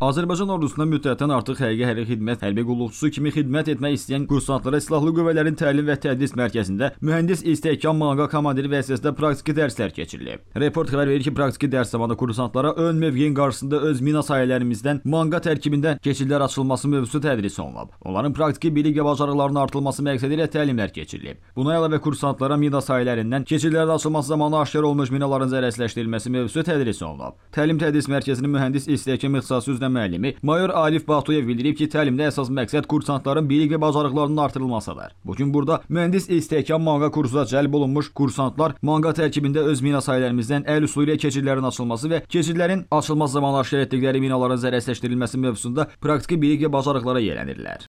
Azərbaycan ordusunda müddətdən artıq həqiqi hərbi xidmət hərbi qulluqçusu kimi xidmət etmək istəyən kursantlara silahlı qüvvələrin təlim və tədris mərkəzində mühəndis istehkam maqa komandiri vəzifəsində praktiki dərslər keçirilib. Report xəbər verir ki, praktiki dərs zamanı kursantlara ön mövqeyin qarşısında öz mina sayələrimizdən manqa tərkibində keçidlər açılması mövzusu tədris olunub. Onların praktiki bilik və bacarıqlarının artırılması məqsədilə təlimlər keçirilib. Buna əlavə kursantlara mina sayələrindən keçidlərin açılması zamanı aşkar olmuş minaların zərərsizləşdirilməsi mövzusu tədris olunub. Təlim tədris mərkəzinin mühəndis istehkam ixtisası üzrə müəllimi mayor Alif Batuyev bildirib ki, təlimdə əsas məqsəd kursantların bilik və bacarıqlarının artırılmasıdır. Bu gün burada mühəndis istehkam manqa kursuna cəlb olunmuş kursantlar manqa tərkibində öz mina sayələrimizdən əl üsulu ilə keçidlərin açılması və keçidlərin açılmaz zamanı aşkar etdikləri minaların zərərsizləşdirilməsi mövzusunda praktiki bilik və bacarıqlara yiyələnirlər.